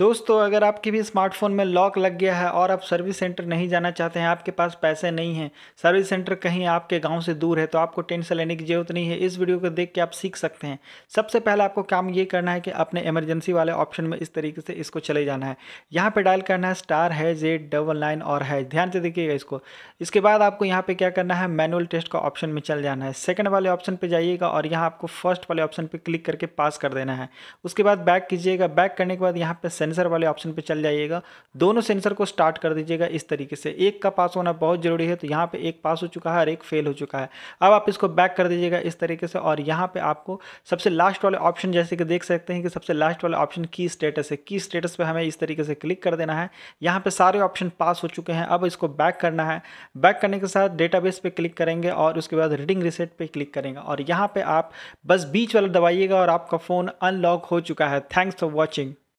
दोस्तों अगर आपके भी स्मार्टफ़ोन में लॉक लग गया है और आप सर्विस सेंटर नहीं जाना चाहते हैं आपके पास पैसे नहीं हैं सर्विस सेंटर कहीं आपके गांव से दूर है तो आपको टेंशन लेने की ज़रूरत नहीं है इस वीडियो को देख के आप सीख सकते हैं सबसे पहले आपको काम ये करना है कि अपने इमरजेंसी वाले ऑप्शन में इस तरीके से इसको चले जाना है यहाँ पर डायल करना है स्टार है जेड डबल नाइन और है ध्यान से देखिएगा इसको इसके बाद आपको यहाँ पर क्या करना है मैनुअल टेस्ट का ऑप्शन में चल जाना है सेकेंड वाले ऑप्शन पर जाइएगा और यहाँ आपको फर्स्ट वाले ऑप्शन पर क्लिक करके पास कर देना है उसके बाद बैक कीजिएगा बैक करने के बाद यहाँ पर सेंसर वाले ऑप्शन पे चल जाइएगा दोनों सेंसर को स्टार्ट कर दीजिएगा इस तरीके से एक का पास होना बहुत ज़रूरी है तो यहाँ पे एक पास हो चुका है और एक फेल हो चुका है अब आप इसको बैक कर दीजिएगा इस तरीके से और यहाँ पर आपको सबसे लास्ट वाले ऑप्शन जैसे कि देख सकते हैं कि सबसे लास्ट वाला ऑप्शन की स्टेटस है की स्टेटस पर हमें इस तरीके से क्लिक कर देना है यहाँ पर सारे ऑप्शन पास हो चुके हैं अब इसको बैक करना है बैक करने के साथ डेटाबेस बेस क्लिक करेंगे और उसके बाद रीडिंग रिसेट पर क्लिक करेंगे और यहाँ पर आप बस बीच वाला दबाइएगा और आपका फ़ोन अनलॉक हो चुका है थैंक्स फॉर वॉचिंग